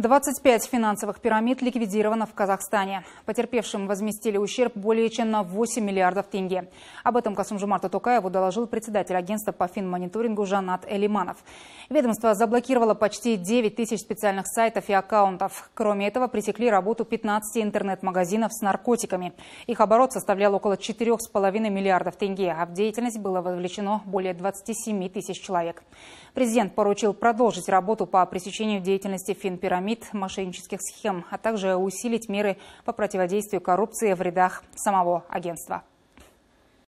25 финансовых пирамид ликвидировано в Казахстане. Потерпевшим возместили ущерб более чем на 8 миллиардов тенге. Об этом Касумжумарту Тукаеву доложил председатель агентства по финмониторингу Жанат Элиманов. Ведомство заблокировало почти 9 тысяч специальных сайтов и аккаунтов. Кроме этого, пресекли работу 15 интернет-магазинов с наркотиками. Их оборот составлял около 4,5 миллиардов тенге, а в деятельность было вовлечено более 27 тысяч человек. Президент поручил продолжить работу по пресечению деятельности финпирамид громит мошеннических схем, а также усилить меры по противодействию коррупции в рядах самого агентства.